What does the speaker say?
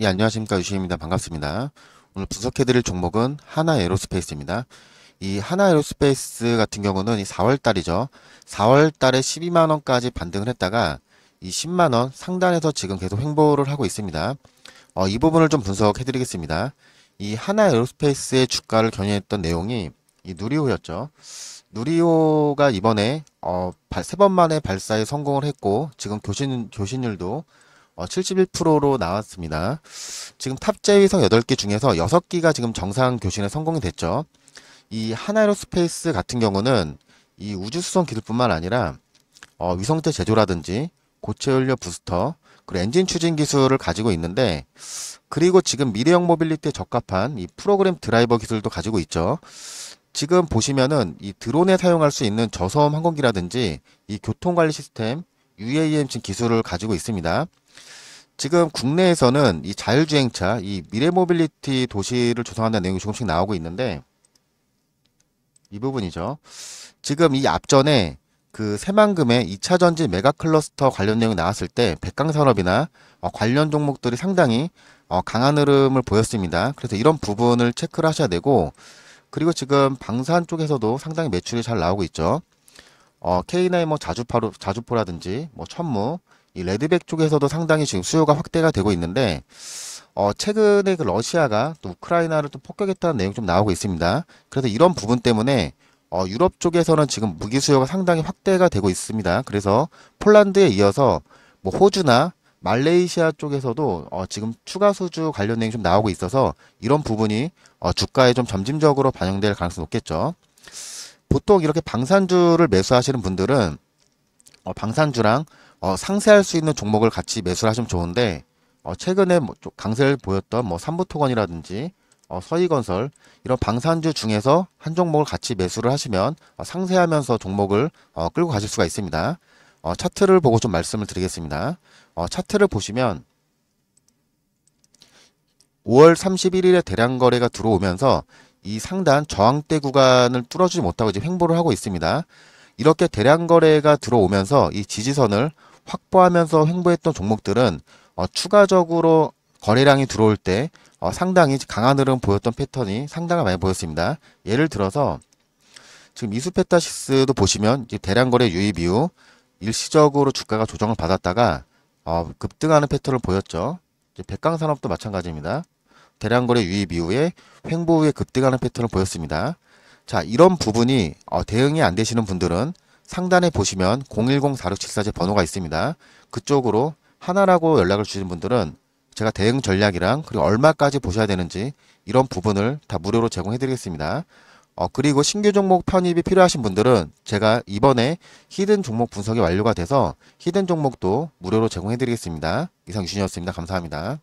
예, 안녕하십니까. 유시입니다. 반갑습니다. 오늘 분석해드릴 종목은 하나 에로스페이스입니다. 이 하나 에로스페이스 같은 경우는 4월달이죠. 4월달에 12만원까지 반등을 했다가 이 10만원 상단에서 지금 계속 횡보를 하고 있습니다. 어, 이 부분을 좀 분석해드리겠습니다. 이 하나 에로스페이스의 주가를 견인했던 내용이 이 누리호였죠. 누리호가 이번에 어, 세번 만에 발사에 성공을 했고 지금 교신 교신율도 어, 71%로 나왔습니다. 지금 탑재 위성 8개 중에서 6기가 지금 정상 교신에 성공이 됐죠. 이 하나에로스페이스 같은 경우는 이 우주수송 기술뿐만 아니라 어, 위성체 제조라든지 고체 연료 부스터 그리고 엔진 추진 기술을 가지고 있는데 그리고 지금 미래형 모빌리티에 적합한 이 프로그램 드라이버 기술도 가지고 있죠. 지금 보시면은 이 드론에 사용할 수 있는 저소음 항공기라든지 이 교통관리 시스템 UAM 기술을 가지고 있습니다. 지금 국내에서는 이 자율주행차, 이 미래 모빌리티 도시를 조성한다는 내용이 조금씩 나오고 있는데 이 부분이죠. 지금 이 앞전에 그 새만금의 2차 전지 메가 클러스터 관련 내용이 나왔을 때 백강 산업이나 어, 관련 종목들이 상당히 어, 강한 흐름을 보였습니다. 그래서 이런 부분을 체크를 하셔야 되고 그리고 지금 방산 쪽에서도 상당히 매출이 잘 나오고 있죠. 어, K9 뭐 자주파로, 자주포라든지 뭐 천무, 이 레드백 쪽에서도 상당히 지금 수요가 확대가 되고 있는데, 어, 최근에 그 러시아가 또 우크라이나를 또 폭격했다는 내용이 좀 나오고 있습니다. 그래서 이런 부분 때문에 어, 유럽 쪽에서는 지금 무기 수요가 상당히 확대가 되고 있습니다. 그래서 폴란드에 이어서 뭐 호주나 말레이시아 쪽에서도 어, 지금 추가 수주 관련 내용이 좀 나오고 있어서 이런 부분이 어, 주가에 좀 점진적으로 반영될 가능성이 높겠죠. 보통 이렇게 방산주를 매수하시는 분들은 어, 방산주랑 어, 상세할 수 있는 종목을 같이 매수를 하시면 좋은데 어, 최근에 뭐 강세를 보였던 뭐 삼부토건이라든지 어, 서희건설 이런 방산주 중에서 한 종목을 같이 매수를 하시면 어, 상세하면서 종목을 어, 끌고 가실 수가 있습니다. 어, 차트를 보고 좀 말씀을 드리겠습니다. 어, 차트를 보시면 5월 31일에 대량 거래가 들어오면서 이 상단 저항대 구간을 뚫어주지 못하고 이제 횡보를 하고 있습니다. 이렇게 대량 거래가 들어오면서 이 지지선을 확보하면서 횡보했던 종목들은 어, 추가적으로 거래량이 들어올 때 어, 상당히 강한 흐름 보였던 패턴이 상당히 많이 보였습니다. 예를 들어서 지금 이수페타시스도 보시면 대량 거래 유입 이후 일시적으로 주가가 조정을 받았다가 어, 급등하는 패턴을 보였죠. 백강산업도 마찬가지입니다. 대량거래 유입 이후에 횡보 후에 급등하는 패턴을 보였습니다. 자 이런 부분이 어, 대응이 안 되시는 분들은 상단에 보시면 010-4674제 번호가 있습니다. 그쪽으로 하나라고 연락을 주시는 분들은 제가 대응 전략이랑 그리고 얼마까지 보셔야 되는지 이런 부분을 다 무료로 제공해 드리겠습니다. 어, 그리고 신규 종목 편입이 필요하신 분들은 제가 이번에 히든 종목 분석이 완료가 돼서 히든 종목도 무료로 제공해 드리겠습니다. 이상 유신이었습니다. 감사합니다.